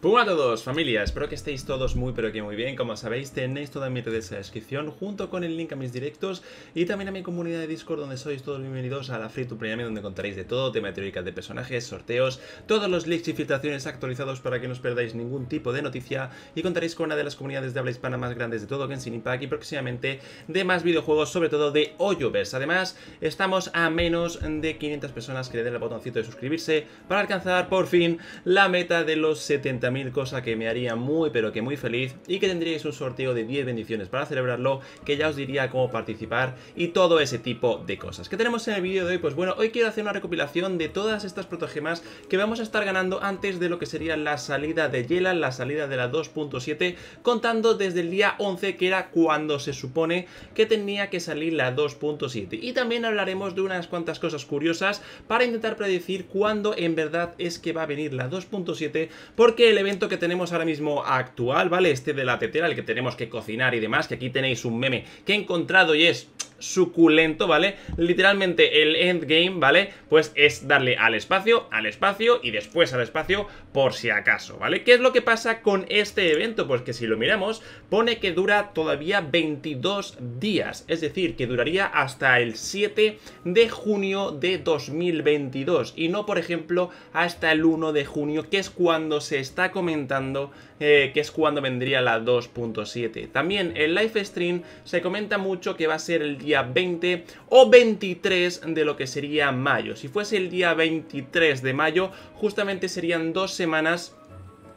Hola a todos, familia, espero que estéis todos muy pero que muy bien, como sabéis tenéis toda mi redes de la descripción junto con el link a mis directos y también a mi comunidad de Discord donde sois todos bienvenidos a la Free to premium donde contaréis de todo, tema teórica de personajes, sorteos, todos los leaks y filtraciones actualizados para que no os perdáis ningún tipo de noticia y contaréis con una de las comunidades de habla hispana más grandes de todo Genshin Impact y próximamente de más videojuegos, sobre todo de Hoyoverse. Además, estamos a menos de 500 personas que le den el botoncito de suscribirse para alcanzar por fin la meta de los 70 mil, cosa que me haría muy pero que muy feliz y que tendríais un sorteo de 10 bendiciones para celebrarlo, que ya os diría cómo participar y todo ese tipo de cosas. ¿Qué tenemos en el vídeo de hoy? Pues bueno, hoy quiero hacer una recopilación de todas estas protogemas que vamos a estar ganando antes de lo que sería la salida de Yela, la salida de la 2.7, contando desde el día 11 que era cuando se supone que tenía que salir la 2.7. Y también hablaremos de unas cuantas cosas curiosas para intentar predecir cuándo en verdad es que va a venir la 2.7 porque el evento que tenemos ahora mismo actual, ¿vale? Este de la tetera, el que tenemos que cocinar y demás, que aquí tenéis un meme que he encontrado y es suculento, ¿vale? Literalmente el endgame, ¿vale? Pues es darle al espacio, al espacio y después al espacio por si acaso, ¿vale? ¿Qué es lo que pasa con este evento? Pues que si lo miramos, pone que dura todavía 22 días, es decir, que duraría hasta el 7 de junio de 2022 y no, por ejemplo, hasta el 1 de junio, que es cuando se está comentando eh, que es cuando vendría la 2.7. También el live stream se comenta mucho que va a ser el 20 o 23 de lo que sería mayo. Si fuese el día 23 de mayo, justamente serían dos semanas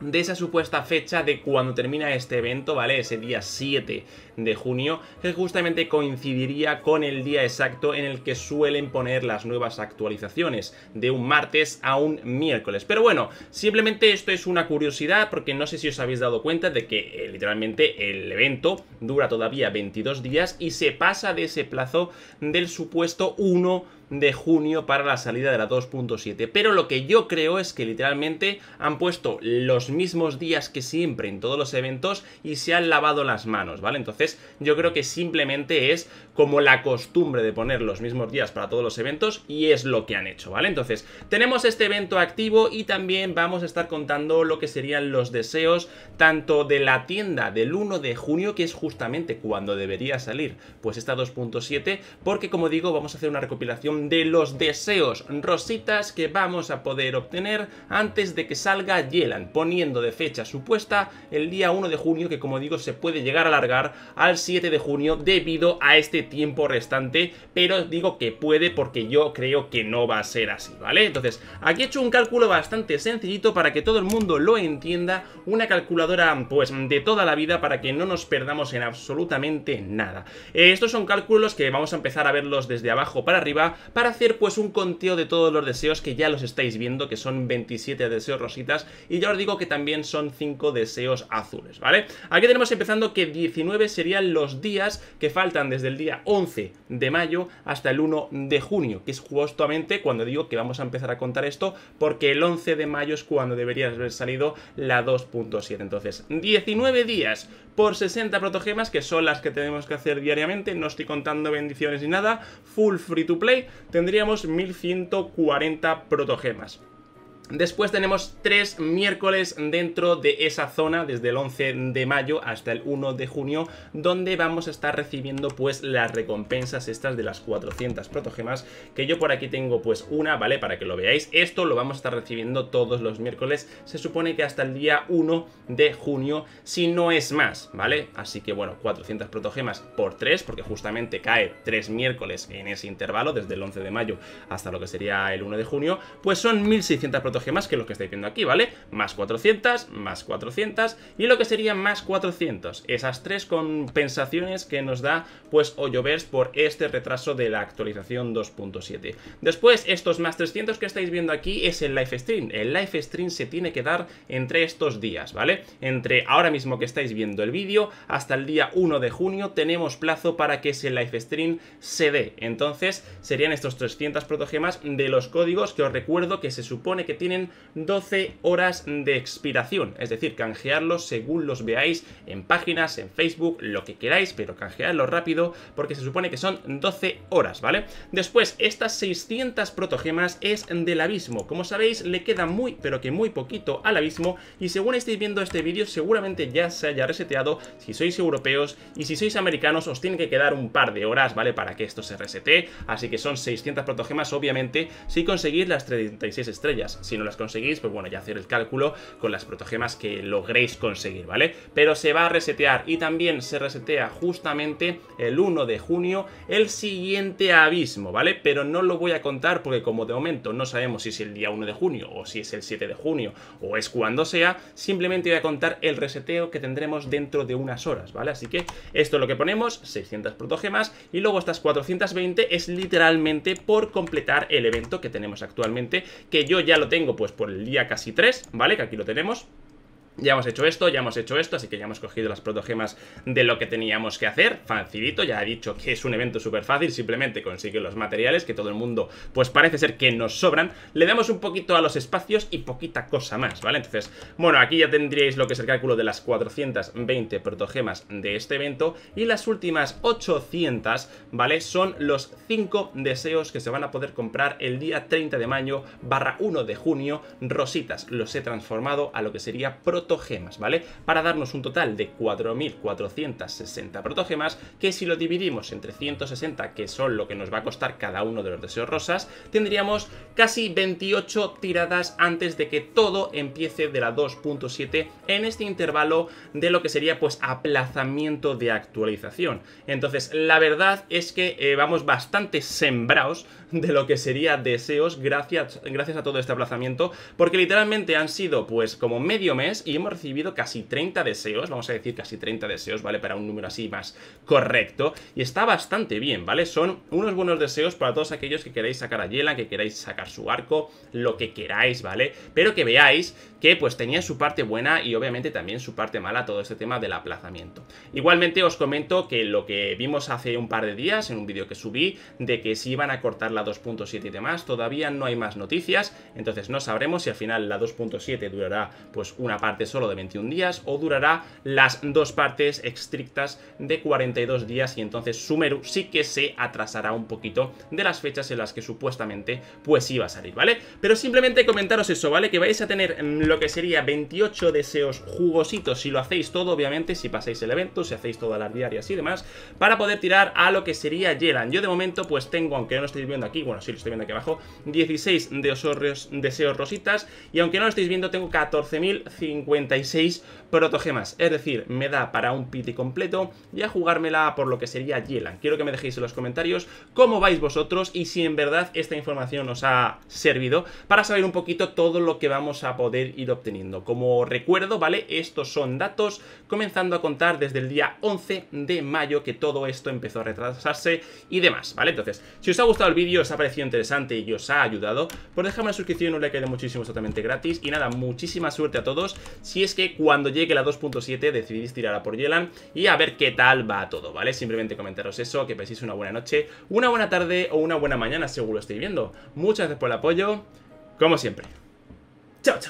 de esa supuesta fecha de cuando termina este evento, ¿vale? Ese día 7 de junio, que justamente coincidiría con el día exacto en el que suelen poner las nuevas actualizaciones, de un martes a un miércoles. Pero bueno, simplemente esto es una curiosidad, porque no sé si os habéis dado cuenta de que eh, literalmente el evento dura todavía 22 días y se pasa de ese plazo del supuesto 1 de junio para la salida de la 2.7. Pero lo que yo creo es que literalmente han puesto los mismos días que siempre en todos los eventos y se han lavado las manos, ¿vale? Entonces yo creo que simplemente es como la costumbre de poner los mismos días para todos los eventos y es lo que han hecho, ¿vale? Entonces tenemos este evento activo y también vamos a estar contando lo que serían los deseos tanto de la tienda del 1 de junio, que es justamente cuando debería salir pues esta 2.7, porque como digo vamos a hacer una recopilación de los deseos rositas que vamos a poder obtener antes de que salga Yelan, poniendo de fecha supuesta el día 1 de junio, que como digo se puede llegar a alargar al 7 de junio debido a este tiempo restante, pero digo que puede porque yo creo que no va a ser así, ¿vale? Entonces, aquí he hecho un cálculo bastante sencillito para que todo el mundo lo entienda, una calculadora pues de toda la vida para que no nos perdamos en absolutamente nada. Eh, estos son cálculos que vamos a empezar a verlos desde abajo para arriba para hacer pues un conteo de todos los deseos que ya los estáis viendo, que son 27 deseos rositas y ya os digo que también son 5 deseos azules, ¿vale? Aquí tenemos empezando que 19 serían los días que faltan desde el día 11 de mayo hasta el 1 de junio, que es justamente cuando digo que vamos a empezar a contar esto, porque el 11 de mayo es cuando debería haber salido la 2.7. Entonces, 19 días por 60 protogemas, que son las que tenemos que hacer diariamente, no estoy contando bendiciones ni nada, full free to play, tendríamos 1140 protogemas. Después tenemos tres miércoles dentro de esa zona, desde el 11 de mayo hasta el 1 de junio, donde vamos a estar recibiendo pues las recompensas estas de las 400 protogemas, que yo por aquí tengo pues una, ¿vale? Para que lo veáis, esto lo vamos a estar recibiendo todos los miércoles, se supone que hasta el día 1 de junio, si no es más, ¿vale? Así que bueno, 400 protogemas por 3, porque justamente cae 3 miércoles en ese intervalo, desde el 11 de mayo hasta lo que sería el 1 de junio, pues son 1600 protogemas gemas que lo que estáis viendo aquí, ¿vale? Más 400, más 400 y lo que serían más 400. Esas tres compensaciones que nos da pues Oyoverse por este retraso de la actualización 2.7. Después, estos más 300 que estáis viendo aquí es el live stream. El live stream se tiene que dar entre estos días, ¿vale? Entre ahora mismo que estáis viendo el vídeo hasta el día 1 de junio tenemos plazo para que ese live stream se dé. Entonces, serían estos 300 protogemas de los códigos que os recuerdo que se supone que tienen 12 horas de expiración, es decir, canjearlos según los veáis en páginas, en Facebook, lo que queráis, pero canjearlos rápido porque se supone que son 12 horas, ¿vale? Después, estas 600 protogemas es del abismo, como sabéis le queda muy, pero que muy poquito al abismo y según estáis viendo este vídeo seguramente ya se haya reseteado si sois europeos y si sois americanos os tiene que quedar un par de horas, ¿vale? Para que esto se resete, así que son 600 protogemas obviamente si conseguís las 36 estrellas, si las conseguís, pues bueno, ya hacer el cálculo con las protogemas que logréis conseguir, ¿vale? Pero se va a resetear y también se resetea justamente el 1 de junio el siguiente abismo, ¿vale? Pero no lo voy a contar porque como de momento no sabemos si es el día 1 de junio o si es el 7 de junio o es cuando sea, simplemente voy a contar el reseteo que tendremos dentro de unas horas, ¿vale? Así que esto es lo que ponemos, 600 protogemas y luego estas 420 es literalmente por completar el evento que tenemos actualmente, que yo ya lo tengo tengo pues por el día casi 3, ¿vale? Que aquí lo tenemos ya hemos hecho esto, ya hemos hecho esto, así que ya hemos cogido las protogemas de lo que teníamos que hacer, facilito, ya he dicho que es un evento súper fácil, simplemente consigue los materiales que todo el mundo, pues parece ser que nos sobran, le damos un poquito a los espacios y poquita cosa más, ¿vale? Entonces, bueno, aquí ya tendríais lo que es el cálculo de las 420 protogemas de este evento y las últimas 800, ¿vale? Son los 5 deseos que se van a poder comprar el día 30 de mayo barra 1 de junio, rositas, los he transformado a lo que sería protogemas ¿vale? Para darnos un total de 4.460 protogemas, que si lo dividimos entre 160, que son lo que nos va a costar cada uno de los deseos rosas, tendríamos casi 28 tiradas antes de que todo empiece de la 2.7 en este intervalo de lo que sería pues aplazamiento de actualización. Entonces, la verdad es que eh, vamos bastante sembrados de lo que sería deseos gracias, gracias a todo este aplazamiento, porque literalmente han sido pues como medio mes y hemos recibido casi 30 deseos, vamos a decir casi 30 deseos, ¿vale? Para un número así más correcto, y está bastante bien, ¿vale? Son unos buenos deseos para todos aquellos que queréis sacar a Yelan, que queráis sacar su arco, lo que queráis, ¿vale? Pero que veáis que pues tenía su parte buena y obviamente también su parte mala todo este tema del aplazamiento. Igualmente os comento que lo que vimos hace un par de días en un vídeo que subí de que si iban a cortar la 2.7 y demás, todavía no hay más noticias, entonces no sabremos si al final la 2.7 durará pues una parte solo de 21 días o durará las dos partes estrictas de 42 días y entonces Sumeru sí que se atrasará un poquito de las fechas en las que supuestamente pues iba a salir, ¿vale? Pero simplemente comentaros eso, ¿vale? Que vais a tener mm, lo que sería 28 deseos jugositos si lo hacéis todo, obviamente, si pasáis el evento, si hacéis todas las diarias y demás, para poder tirar a lo que sería Yelan. Yo de momento pues tengo, aunque no lo estéis viendo aquí, bueno, sí lo estoy viendo aquí abajo, 16 deseos, deseos rositas y aunque no lo estéis viendo tengo 14.050 56 protogemas. Es decir, me da para un piti completo y a jugármela por lo que sería Yelan. Quiero que me dejéis en los comentarios cómo vais vosotros y si en verdad esta información os ha servido para saber un poquito todo lo que vamos a poder ir obteniendo. Como recuerdo, ¿vale? Estos son datos comenzando a contar desde el día 11 de mayo que todo esto empezó a retrasarse y demás, ¿vale? Entonces, si os ha gustado el vídeo, os ha parecido interesante y os ha ayudado, pues dejadme la suscripción, un like de muchísimo totalmente gratis y nada, muchísima suerte a todos si es que cuando llegue la 2.7 decidís tirarla por Yelan y a ver qué tal va todo, ¿vale? Simplemente comentaros eso, que penséis una buena noche, una buena tarde o una buena mañana, seguro estoy viendo. Muchas gracias por el apoyo, como siempre. ¡Chao, chao!